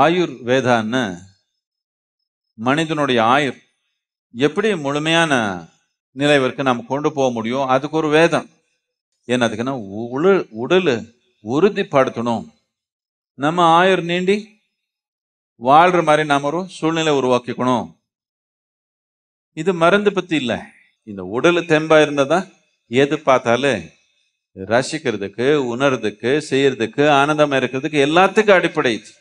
ஆயுர் வேதான்னு மனிதனுடைய ஆயுர் எப்படி முழுமையான நிலை வரைக்கும் நம்ம கொண்டு போக முடியும் அதுக்கு ஒரு வேதம் ஏன்னா அதுக்குன்னா உழு உடல் உறுதிப்படுத்தணும் நம்ம ஆயுர் நீண்டி வாழ்கிற மாதிரி நாம் ஒரு சூழ்நிலை உருவாக்கிக்கணும் இது மருந்து பற்றி இல்லை இந்த உடல் தெம்பாக இருந்தால் தான் எது பார்த்தாலும் ரசிக்கிறதுக்கு உணர்றதுக்கு செய்யறதுக்கு ஆனந்தமாக இருக்கிறதுக்கு எல்லாத்துக்கும் அடிப்படை இது